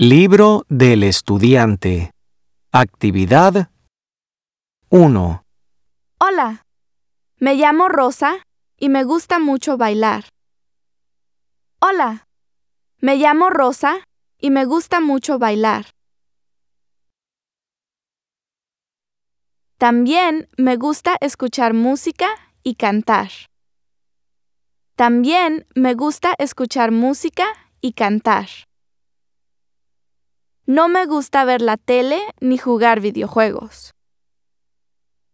Libro del estudiante. Actividad 1. Hola, me llamo Rosa y me gusta mucho bailar. Hola, me llamo Rosa y me gusta mucho bailar. También me gusta escuchar música y cantar. También me gusta escuchar música y cantar. No me gusta ver la tele ni jugar videojuegos.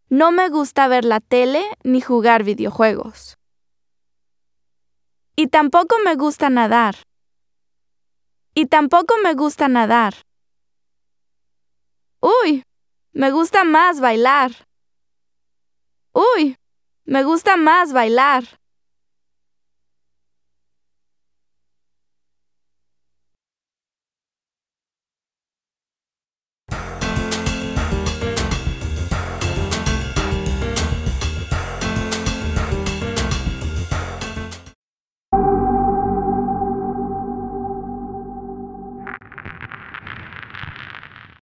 No me gusta ver la tele ni jugar videojuegos. Y tampoco me gusta nadar. Y tampoco me gusta nadar. Uy, me gusta más bailar. Uy, me gusta más bailar.